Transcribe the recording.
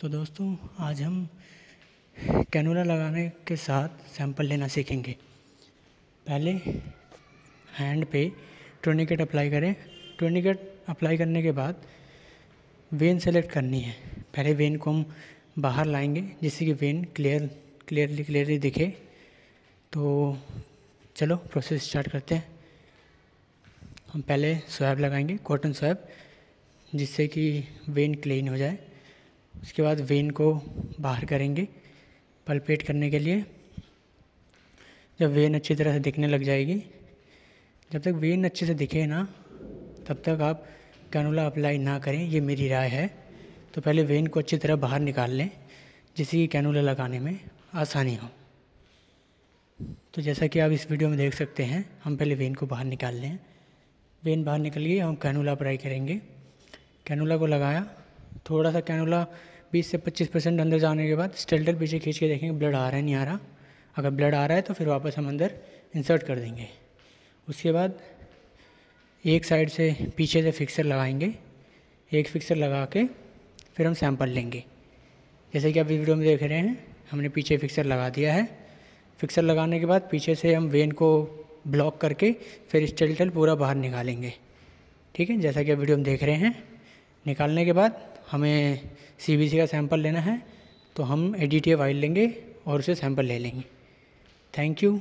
तो दोस्तों आज हम कैनूला लगाने के साथ सैंपल लेना सीखेंगे पहले हैंड पे ट्रोनिकेट अप्लाई करें ट्रोनिकेट अप्लाई करने के बाद वेन सेलेक्ट करनी है पहले वेन को हम बाहर लाएंगे जिससे कि वेन क्लियर क्लियरली क्लियरली दिखे तो चलो प्रोसेस स्टार्ट करते हैं हम पहले स्वैब लगाएंगे कॉटन स्वैब जिससे कि वेन क्लीन हो जाए उसके बाद वेन को बाहर करेंगे पल्पेट करने के लिए जब वेन अच्छी तरह से दिखने लग जाएगी जब तक वेन अच्छे से दिखे ना तब तक आप कैनोला अप्लाई ना करें ये मेरी राय है तो पहले वेन को अच्छी तरह बाहर निकाल लें जिससे कि कैनोला लगाने में आसानी हो तो जैसा कि आप इस वीडियो में देख सकते हैं हम पहले वेन को बाहर निकाल लें वेन बाहर निकल गई हम कैनोला अप्लाई करेंगे कैनोला को लगाया थोड़ा सा कैनोला 20 से 25 परसेंट अंदर जाने के बाद स्टेल्टर पीछे खींच के देखेंगे ब्लड आ रहा है नहीं आ रहा अगर ब्लड आ रहा है तो फिर वापस हम अंदर इंसर्ट कर देंगे उसके बाद एक साइड से पीछे से फिक्सर लगाएंगे एक फिक्सर लगा के फिर हम सैंपल लेंगे जैसे कि आप वीडियो में देख रहे हैं हमने पीछे फिक्सर लगा दिया है फिक्सर लगाने के बाद पीछे से हम वेन को ब्लॉक करके फिर स्टेल्टल पूरा बाहर निकालेंगे ठीक है जैसा कि आप वीडियो में देख रहे हैं निकालने के बाद हमें सी का सैम्पल लेना है तो हम A D T F file लेंगे और उसे सैम्पल ले लेंगे थैंक यू